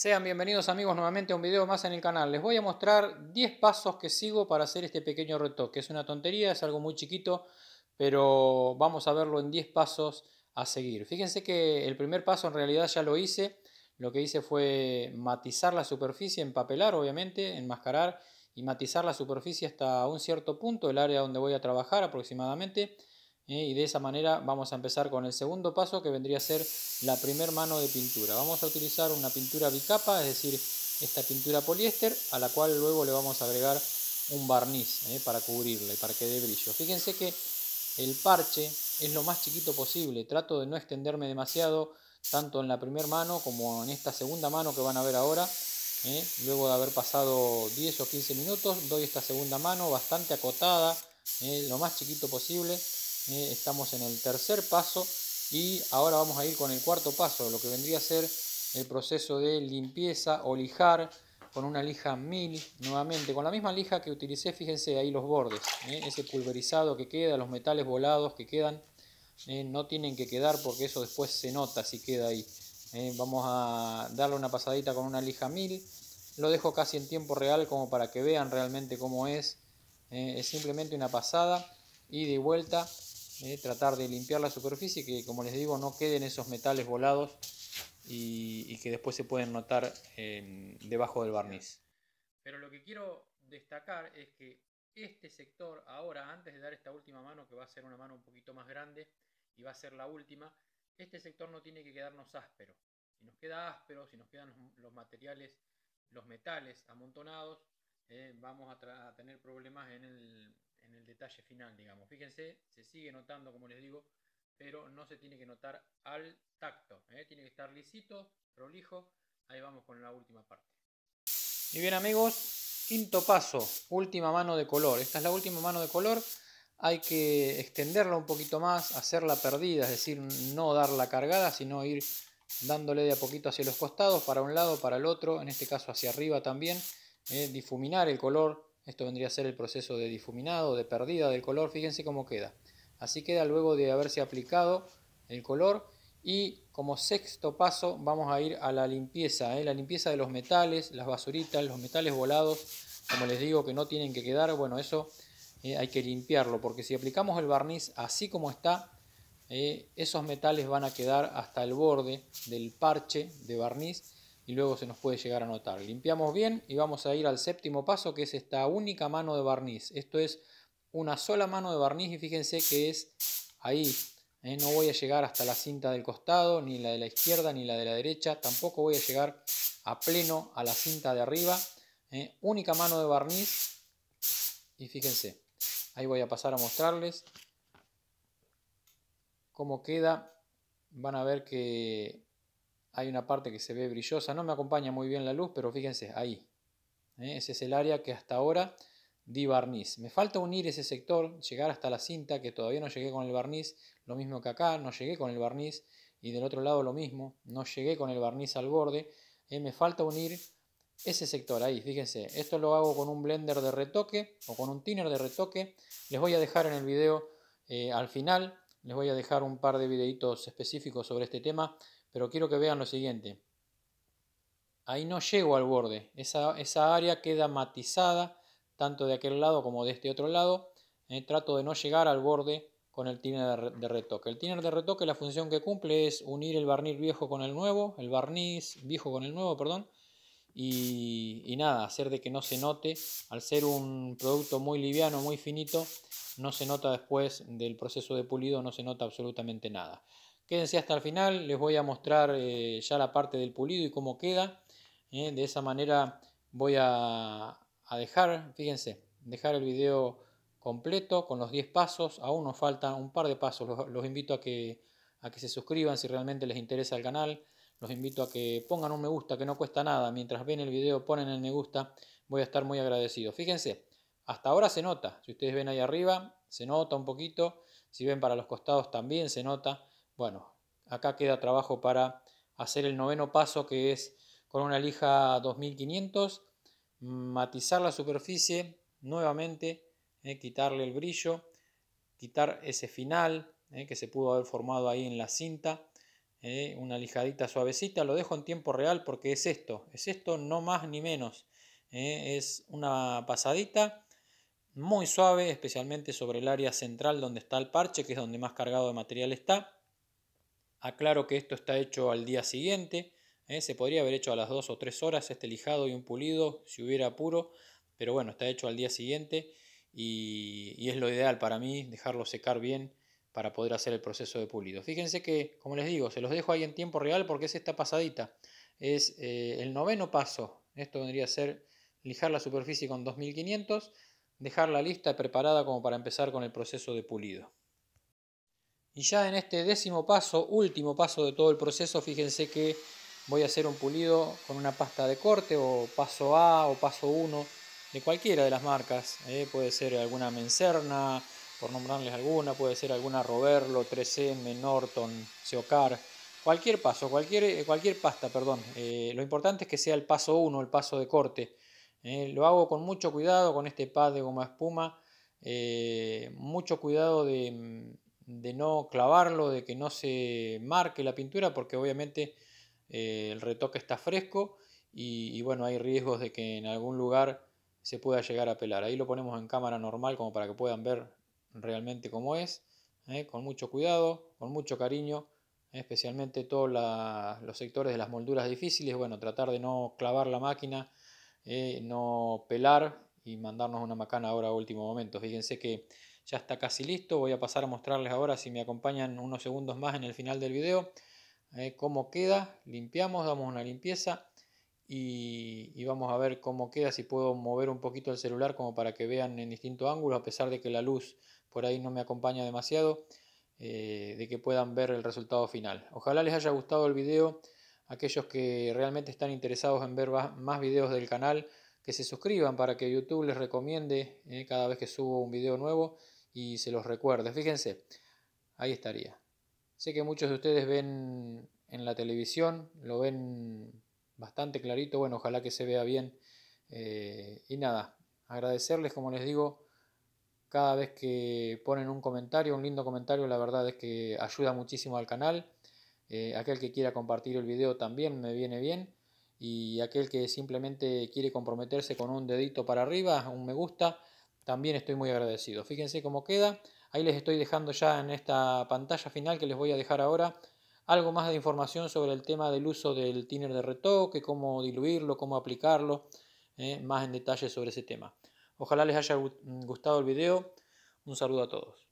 Sean bienvenidos amigos nuevamente a un video más en el canal. Les voy a mostrar 10 pasos que sigo para hacer este pequeño retoque. Es una tontería, es algo muy chiquito, pero vamos a verlo en 10 pasos a seguir. Fíjense que el primer paso en realidad ya lo hice. Lo que hice fue matizar la superficie, empapelar obviamente, enmascarar y matizar la superficie hasta un cierto punto, el área donde voy a trabajar aproximadamente. ¿eh? y de esa manera vamos a empezar con el segundo paso que vendría a ser la primera mano de pintura. Vamos a utilizar una pintura bicapa, es decir, esta pintura poliéster a la cual luego le vamos a agregar un barniz ¿eh? para cubrirla y para que dé brillo. Fíjense que el parche es lo más chiquito posible, trato de no extenderme demasiado tanto en la primera mano como en esta segunda mano que van a ver ahora. ¿eh? Luego de haber pasado 10 o 15 minutos doy esta segunda mano bastante acotada, lo más chiquito posible eh, estamos en el tercer paso y ahora vamos a ir con el cuarto paso, lo que vendría a ser el proceso de limpieza o lijar con una lija mil nuevamente, con la misma lija que utilicé, fíjense ahí los bordes, eh, ese pulverizado que queda, los metales volados que quedan, eh, no tienen que quedar porque eso después se nota si queda ahí. vamos a darle una pasadita con una lija mil lo dejo casi en tiempo real como para que vean realmente cómo es, es simplemente una pasada y de vuelta eh, tratar de limpiar la superficie, que como les digo no queden esos metales volados y, que después se pueden notar em, debajo del barniz. Pero lo que quiero destacar es que este sector ahora, antes de dar esta última mano, que va a ser una mano un poquito más grande y va a ser la última, este sector no tiene que quedarnos áspero. Si nos queda áspero, si nos quedan los materiales, los metales amontonados, eh, vamos a tener problemas en el, en el detalle final, digamos. Fíjense, se sigue notando, como les digo, pero no se tiene que notar al tacto. ¿eh? Tiene que estar lisito, prolijo. Ahí vamos con la última parte. Y bien amigos, quinto paso, última mano de color. Esta es la última mano de color. Hay que extenderla un poquito más, hacerla perdida, es decir, no darla cargada, sino ir dándole de a poquito hacia los costados, para un lado, para el otro, en este caso hacia arriba también, ¿eh? difuminar el color esto vendría a ser el proceso de difuminado, de pérdida del color. Fíjense cómo queda. Así queda luego de haberse aplicado el color. Y como sexto paso vamos a ir a la limpieza. ¿eh? La limpieza de los metales, las basuritas, los metales volados. Como les digo que no tienen que quedar. Bueno, eso eh, hay que limpiarlo. Porque si aplicamos el barniz así como está, eh, esos metales van a quedar hasta el borde del parche de barniz y luego se nos puede llegar a notar. Limpiamos bien y vamos a ir al séptimo paso que es esta única mano de barniz. Esto es una sola mano de barniz y fíjense que es ahí. ¿eh? No voy a llegar hasta la cinta del costado, ni la de la izquierda, ni la de la derecha. Tampoco voy a llegar a pleno a la cinta de arriba. ¿eh? Única mano de barniz y fíjense. Ahí voy a pasar a mostrarles cómo queda. Van a ver que hay una parte que se ve brillosa, no me acompaña muy bien la luz, pero fíjense, ahí. ¿eh? Ese es el área que hasta ahora di barniz. Me falta unir ese sector, llegar hasta la cinta, que todavía no llegué con el barniz, lo mismo que acá, no llegué con el barniz, y del otro lado lo mismo, no llegué con el barniz al borde. ¿eh? me falta unir ese sector ahí, fíjense, esto lo hago con un blender de retoque o con un thinner de retoque. Les voy a dejar en el video eh, al final, les voy a dejar un par de videitos específicos sobre este tema pero quiero que vean lo siguiente. Ahí no llego al borde. Esa, área queda matizada tanto de aquel lado como de este otro lado. Eh, trato de no llegar al borde con el tiner de retoque. El tiner de retoque la función que cumple es unir el barniz viejo con el nuevo, el barniz viejo con el nuevo, perdón, y, nada, hacer de que no se note, al ser un producto muy liviano, muy finito, no se nota después del proceso de pulido, no se nota absolutamente nada. Quédense hasta el final, les voy a mostrar eh, ya la parte del pulido y cómo queda. Eh, de esa manera voy a, dejar, fíjense, dejar el video completo con los 10 pasos. Aún nos faltan un par de pasos, los, invito a que, a que se suscriban si realmente les interesa el canal. Los invito a que pongan un me gusta, que no cuesta nada. Mientras ven el video, ponen el me gusta. Voy a estar muy agradecido. Fíjense, hasta ahora se nota. Si ustedes ven ahí arriba, se nota un poquito. Si ven para los costados, también se nota bueno, acá queda trabajo para hacer el noveno paso que es con una lija 2500, matizar la superficie nuevamente, eh, quitarle el brillo, quitar ese final eh, que se pudo haber formado ahí en la cinta, eh, una lijadita suavecita, lo dejo en tiempo real porque es esto, es esto no más ni menos, es una pasadita muy suave, especialmente sobre el área central donde está el parche, que es donde más cargado de material está Aclaro que esto está hecho al día siguiente. ¿eh? Se podría haber hecho a las 2 o 3 horas este lijado y un pulido si hubiera apuro. Pero bueno, está hecho al día siguiente y, es lo ideal para mí dejarlo secar bien para poder hacer el proceso de pulido. Fíjense que, como les digo, se los dejo ahí en tiempo real porque es esta pasadita. Es eh, el noveno paso. Esto vendría a ser lijar la superficie con 2500, dejarla lista, preparada como para empezar con el proceso de pulido. Y ya en este décimo paso, último paso de todo el proceso, fíjense que voy a hacer un pulido con una pasta de corte o paso A o paso 1 de cualquiera de las marcas. ¿eh? puede ser alguna Mencerna, por nombrarles alguna, puede ser alguna Roberlo, 3M, Norton, Seocar. Cualquier paso, cualquier, eh, cualquier pasta, perdón. Eh, lo importante es que sea el paso 1, el paso de corte. lo hago con mucho cuidado con este pad de goma espuma. mucho cuidado de mm, de no clavarlo, de que no se marque la pintura, porque obviamente eh, el retoque está fresco y, bueno, hay riesgos de que en algún lugar se pueda llegar a pelar. Ahí lo ponemos en cámara normal como para que puedan ver realmente cómo es, ¿eh? con mucho cuidado, con mucho cariño, especialmente todos los sectores de las molduras difíciles, bueno, tratar de no clavar la máquina, eh, no pelar y mandarnos una macana ahora a último momento. Fíjense que ya está casi listo. Voy a pasar a mostrarles ahora, si me acompañan unos segundos más en el final del video, eh, cómo queda. Limpiamos, damos una limpieza y, vamos a ver cómo queda. Si puedo mover un poquito el celular como para que vean en distintos ángulos, a pesar de que la luz por ahí no me acompaña demasiado, eh, de que puedan ver el resultado final. Ojalá les haya gustado el video. Aquellos que realmente están interesados en ver más videos del canal, que se suscriban para que YouTube les recomiende eh, cada vez que subo un video nuevo y se los recuerde. Fíjense, ahí estaría. Sé que muchos de ustedes ven en la televisión, lo ven bastante clarito, bueno, ojalá que se vea bien. Eh, y nada, agradecerles, como les digo, cada vez que ponen un comentario, un lindo comentario, la verdad es que ayuda muchísimo al canal. Eh, aquel que quiera compartir el video también me viene bien. Y aquel que simplemente quiere comprometerse con un dedito para arriba, un me gusta, también estoy muy agradecido. Fíjense cómo queda. Ahí les estoy dejando ya en esta pantalla final que les voy a dejar ahora algo más de información sobre el tema del uso del thinner de retoque, cómo diluirlo, cómo aplicarlo, eh, más en detalle sobre ese tema. Ojalá les haya gustado el video. Un saludo a todos.